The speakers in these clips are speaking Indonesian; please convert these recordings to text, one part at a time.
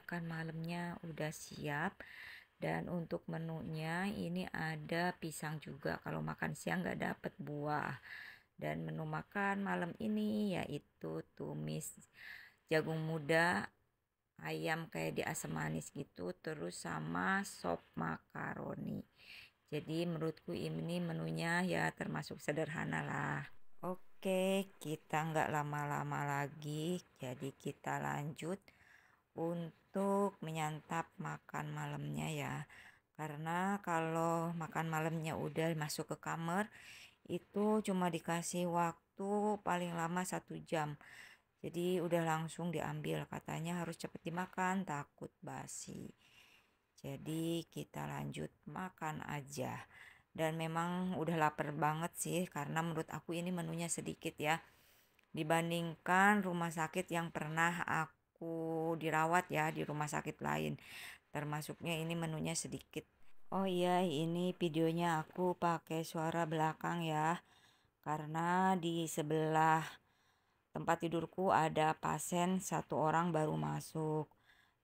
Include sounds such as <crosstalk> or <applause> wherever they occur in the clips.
makan malamnya udah siap dan untuk menunya ini ada pisang juga kalau makan siang nggak dapet buah dan menu makan malam ini yaitu tumis jagung muda ayam kayak di asam manis gitu terus sama sop makaroni jadi menurutku ini menunya ya termasuk sederhana lah oke kita nggak lama-lama lagi jadi kita lanjut untuk menyantap makan malamnya ya karena kalau makan malamnya udah masuk ke kamar itu cuma dikasih waktu paling lama satu jam jadi udah langsung diambil katanya harus cepet dimakan takut basi jadi kita lanjut makan aja dan memang udah lapar banget sih karena menurut aku ini menunya sedikit ya dibandingkan rumah sakit yang pernah aku aku dirawat ya di rumah sakit lain. Termasuknya ini menunya sedikit. Oh iya, ini videonya aku pakai suara belakang ya. Karena di sebelah tempat tidurku ada pasien satu orang baru masuk.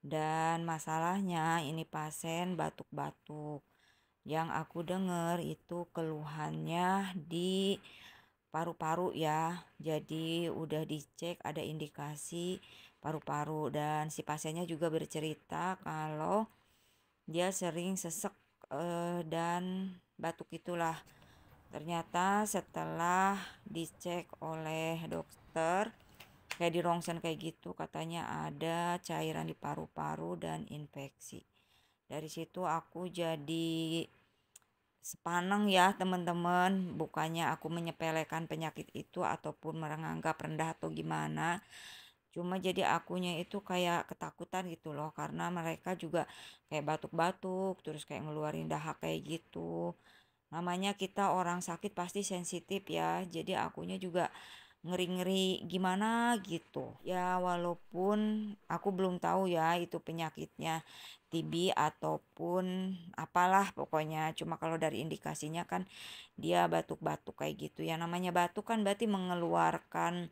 Dan masalahnya ini pasien batuk-batuk. Yang aku dengar itu keluhannya di paru-paru ya. Jadi udah dicek ada indikasi paru-paru dan si pasiennya juga bercerita kalau dia sering sesek eh, dan batuk itulah ternyata setelah dicek oleh dokter kayak di rongsen kayak gitu katanya ada cairan di paru-paru dan infeksi dari situ aku jadi sepaneng ya teman-teman bukannya aku menyepelekan penyakit itu ataupun menganggap rendah atau gimana cuma jadi akunya itu kayak ketakutan gitu loh karena mereka juga kayak batuk-batuk terus kayak ngeluarin dahak kayak gitu namanya kita orang sakit pasti sensitif ya jadi akunya juga ngeri-ngeri gimana gitu ya walaupun aku belum tahu ya itu penyakitnya TB ataupun apalah pokoknya cuma kalau dari indikasinya kan dia batuk-batuk kayak gitu ya namanya batuk kan berarti mengeluarkan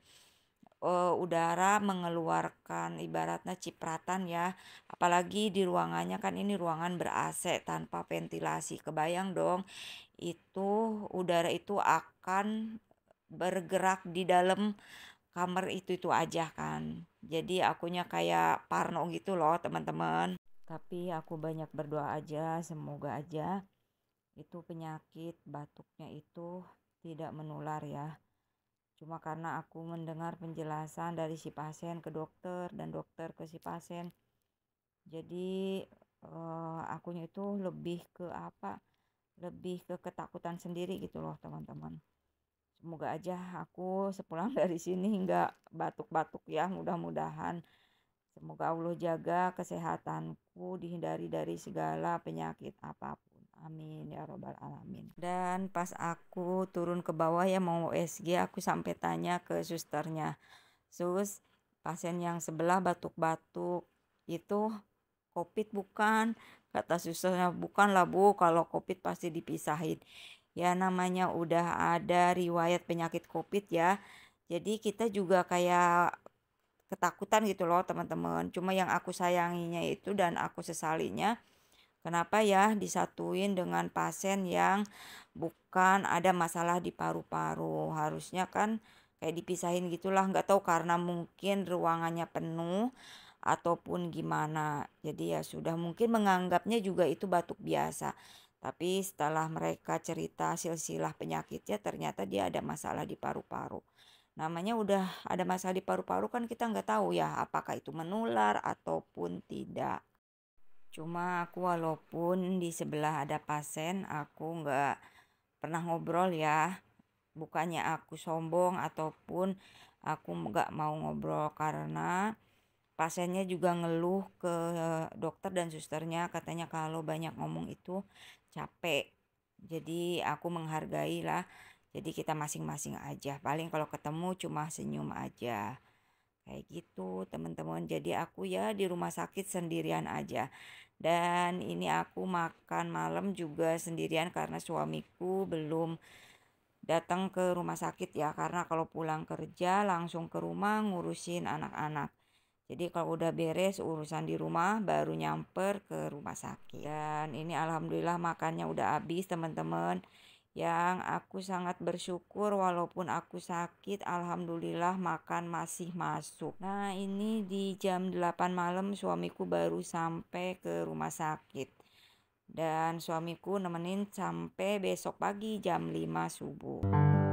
uh, udara mengeluarkan ibaratnya cipratan ya apalagi di ruangannya kan ini ruangan ber AC tanpa ventilasi kebayang dong itu udara itu akan bergerak di dalam kamar itu itu aja kan jadi akunya kayak parno gitu loh teman-teman tapi aku banyak berdoa aja semoga aja itu penyakit batuknya itu tidak menular ya Cuma karena aku mendengar penjelasan dari si pasien ke dokter dan dokter ke si pasien. Jadi uh, akunya itu lebih ke apa? Lebih ke ketakutan sendiri gitu loh teman-teman. Semoga aja aku sepulang <laughs> dari sini hingga batuk-batuk ya mudah-mudahan. Semoga Allah jaga kesehatanku dihindari dari segala penyakit apapun. Amin ya robbal alamin. Dan pas aku turun ke bawah ya mau USG aku sampai tanya ke susternya. Sus, pasien yang sebelah batuk-batuk itu COVID bukan? Kata susternya bukan lah bu, kalau COVID pasti dipisahin. Ya namanya udah ada riwayat penyakit COVID ya. Jadi kita juga kayak ketakutan gitu loh teman-teman. Cuma yang aku sayanginya itu dan aku sesalinya Kenapa ya disatuin dengan pasien yang bukan ada masalah di paru-paru? Harusnya kan kayak dipisahin gitulah, nggak tahu karena mungkin ruangannya penuh ataupun gimana. Jadi ya sudah mungkin menganggapnya juga itu batuk biasa. Tapi setelah mereka cerita silsilah penyakitnya ternyata dia ada masalah di paru-paru namanya udah ada masalah di paru-paru kan kita nggak tahu ya apakah itu menular ataupun tidak. Cuma aku walaupun di sebelah ada pasien, aku nggak pernah ngobrol ya. Bukannya aku sombong ataupun aku nggak mau ngobrol karena pasiennya juga ngeluh ke dokter dan susternya katanya kalau banyak ngomong itu capek jadi aku menghargai lah jadi kita masing-masing aja paling kalau ketemu cuma senyum aja kayak gitu teman-teman jadi aku ya di rumah sakit sendirian aja dan ini aku makan malam juga sendirian karena suamiku belum datang ke rumah sakit ya karena kalau pulang kerja langsung ke rumah ngurusin anak-anak jadi kalau udah beres urusan di rumah baru nyamper ke rumah sakit dan ini alhamdulillah makannya udah habis teman-teman yang aku sangat bersyukur walaupun aku sakit alhamdulillah makan masih masuk nah ini di jam 8 malam suamiku baru sampai ke rumah sakit dan suamiku nemenin sampai besok pagi jam 5 subuh